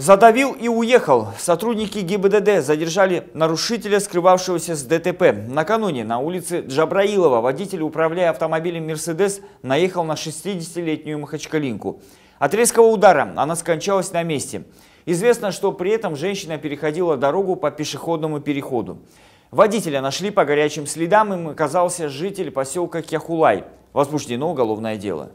Задавил и уехал. Сотрудники ГИБДД задержали нарушителя, скрывавшегося с ДТП. Накануне на улице Джабраилова водитель, управляя автомобилем «Мерседес», наехал на 60-летнюю махачкалинку. От резкого удара она скончалась на месте. Известно, что при этом женщина переходила дорогу по пешеходному переходу. Водителя нашли по горячим следам, им оказался житель поселка Кяхулай. Возбуждено уголовное дело.